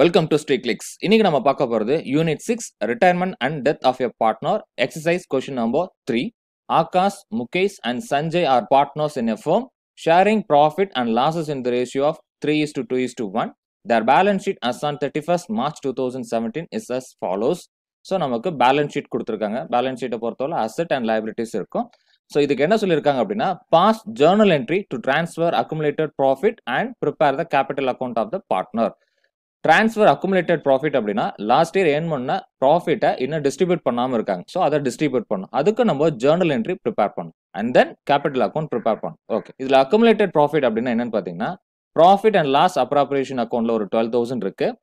welcome to ஸ்ட்ரீ clicks இன்னைக்கு நம்ம பார்க்க போறது unit six retirement and death of a partner exercise question number three Akash Mukesh and Sanjay are partners in a firm sharing profit and losses in the ratio of three is to two is to one their balance sheet as on thirty first March two thousand seventeen is as follows so நமக்கு balance sheet கொடுத்துருக்காங்க பேலன்ஸ் ஷீட்டை பொறுத்தவரை asset and liabilities இருக்கும் so இதுக்கு என்ன சொல்லியிருக்காங்க அப்படின்னா pass journal entry to transfer accumulated profit and prepare the capital account of the partner transfer accumulated profit அப்படின்னா லாஸ்ட் இயர் ஏர்ன் பண்ண ப்ராஃபிட்டை இன்னும் டிஸ்ட்ரிபியூட் பண்ணாமல் இருக்காங்க ஸோ அதை டிஸ்ட்ரிபியூட் பண்ணும் அதுக்கு நம்ம ஜேர்னல் என்ட்ரி ப்ரிப்பேர் பண்ணும் and then capital account prepare பண்ணும் ஓகே இதில் அக்குமுலேட்டட் ப்ராஃபிட் அப்படின்னா என்னென்னு பார்த்தீங்கன்னா ப்ராஃபிட் அண்ட் லாஸ் அப்ராப்ரேஷன் அக்கௌண்ட்டில் ஒரு டுவெல் தௌசண்ட் இருக்குது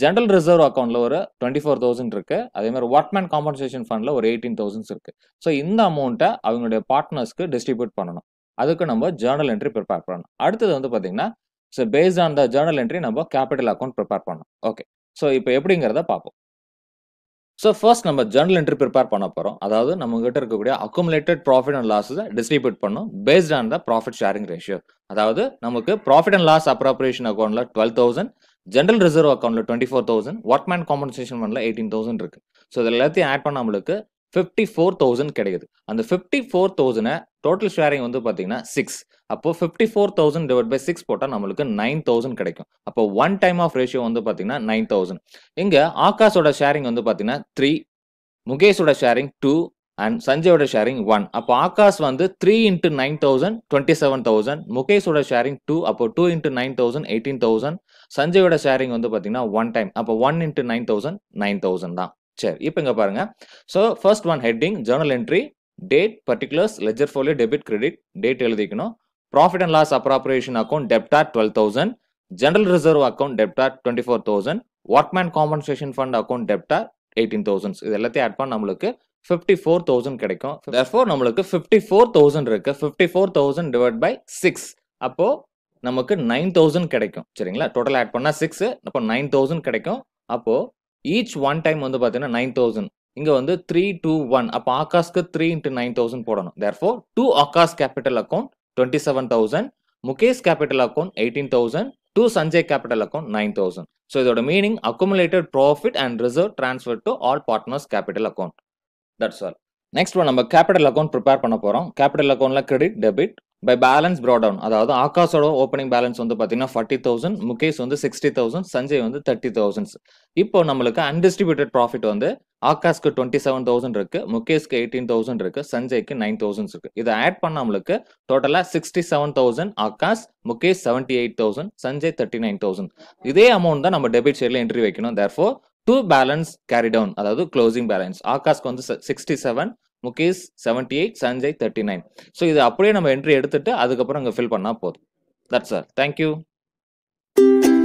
ஜென்ரல் ரிசர்வ் அக்கௌண்ட்ல ஒரு டுவெண்ட்டி ஃபோர் தௌசண்ட் இருக்கு அதே மாதிரி வாட்மேன் காம்பன்சேஷன் ஃபண்ட்ல ஒரு எயிட்டீன் தௌசண்ட்ஸ் இருக்கு ஸோ இந்த அமௌண்ட்டை அவங்களுடைய பார்ட்னர்ஸ்க்கு டிஸ்ட்ரிபியூட் பண்ணணும் அதுக்கு நம்ம ஜேர்னல் என்ட்ரி ப்ரிப்பேர் பண்ணணும் அடுத்தது வந்து பார்த்தீங்கன்னா so based on the journal entry நம்ம கேபிட்டல் அக்கௌண்ட் ப்ரிப்பேர் பண்ணணும் ஓகே ஸோ இப்போ எப்படிங்கிறத பார்ப்போம் ஸோ ஃபர்ஸ்ட் நம்ம ஜேர்னல் என்ட்ரி ப்ரிப்பேர் பண்ண போகிறோம் அதாவது நம்ம கிட்ட இருக்கக்கூடிய அக்குமுலேட்டட் ப்ராஃபிட் அண்ட் லாஸஸை டிஸ்ட்ரிபியூட் பண்ணும் based on the profit sharing ratio அதாவது நமக்கு ப்ராஃபிட் அண்ட் லாஸ் அப்ராப்ரேஷன் அக்கௌண்ட்ல டுவெல் தௌசண்ட் ஜென்ரல் ரிசர்வ் அக்கௌண்ட்ல டுவெண்ட்டி ஃபோர் தௌசண்ட் வாட்மேன் காம்பன்சேஷன் ஃபண்ட்ல எயிட்டீன் தௌசண்ட் இருக்கு ஸோ இது எல்லாத்தையும் ஆட் பண்ண நம்மளுக்கு ஃபிஃப்டி ஃபோர் தௌசண்ட் கிடைக்குது அந்த fifty four thousand total sharing வந்து பார்த்தீங்கன்னா சிக்ஸ் அப்போ fifty four thousand divide by six போட்டால் நம்மளுக்கு நைன் தௌசண்ட் கிடைக்கும் அப்போ ஒன் டைம் ஆஃப் ரேஷியோ வந்து பார்த்தீங்கன்னா நைன் தௌசண்ட் இங்கே ஆகாஷோட ஷேரிங் வந்து பார்த்தீங்கன்னா த்ரீ முகேஷோட ஷேரிங் டூ அண்ட் சஞ்சயோட ஷேரிங் ஒன் அப்போ ஆகாஷ் வந்து three into nine thousand twenty seven thousand முகேஷோட ஷேரிங் டூ அப்போ two into nine thousand eighteen thousand சஞ்சயோட ஷேரிங் வந்து பார்த்தீங்கன்னா ஒன் டைம் அப்போ one into nine thousand nine thousand தான் சரி இப்போ இங்கே பாருங்க so first one heading journal entry date particulars ledger folio debit credit date எழுதிக்கணும் profit and loss appropriation account டெப்டா twelve thousand general reserve account டெப்டா twenty four thousand workmen compensation fund account டெப்டா eighteen thousands இது எல்லாத்தையும் add பண்ண நம்மளுக்கு fifty four thousand கிடைக்கும் therefore நம்மளுக்கு fifty four thousand இருக்குது fifty four thousand divide by six அப்போது நமக்கு nine thousand கிடைக்கும் சரிங்களா டோட்டல் ஆட் பண்ணால் சிக்ஸ் அப்போ நைன் தௌசண்ட் கிடைக்கும் அப்போது ஈச் ஒன் டைம் வந்து பார்த்தீங்கன்னா நைன் தௌசண்ட் இங்கே வந்து த்ரீ டூ ஒன் அப்போ ஆகாஷ்க்கு த்ரீ இன்ட்டு நைன் தௌசண்ட் போடணும் therefore to Akash capital account twenty seven thousand Mukesh capital account eighteen thousand to Sanjay capital account nine thousand so இதோட meaning accumulated profit and reserve transfer to all partners capital account that's all next one நம்ம capital account prepare பண்ண போகிறோம் capital அக்கௌண்ட்டில் credit debit by balance brought down அதாவது ஆகாஷோட opening balance வந்து பார்த்தீங்கன்னா forty thousand Mukesh வந்து சிக்ஸ்டி தௌசண்ட் சஞ்சய் வந்து தேர்ட்டி தௌசண்ட்ஸ் இப்போ நம்மளுக்கு அன்டிஸ்ட்ரிபியூட்டட் ப்ராஃபிட் வந்து ஆகாஷ்க்கு டுவெண்ட்டி செவன் தௌசண்ட் இருக்கு முகேஷ்க்கு எயிட்டீன் தௌசண்ட் இருக்கு சஞ்சய்க்கு நைன் தௌசண்ட்ஸ் இருக்கு இதை ஆட் பண்ண நம்மளுக்கு டோட்டலாக sixty seven thousand Akash Mukesh seventy eight thousand Sanjay thirty nine thousand இதே அமௌண்ட் தான் நம்ம டெபிட் சைடில் என்ட்ரி வைக்கணும் therefore to balance carry down அதாவது க்ளோசிங் பேலன்ஸ் ஆகாஷ்க்கு வந்து sixty seven Mukesh seventy eight Sanjay thirty nine so இது அப்படியே நம்ம என்ட்ரி எடுத்துட்டு அதுக்கப்புறம் அங்கே ஃபில் பண்ணால் போதும் தட் சார் தேங்க்யூ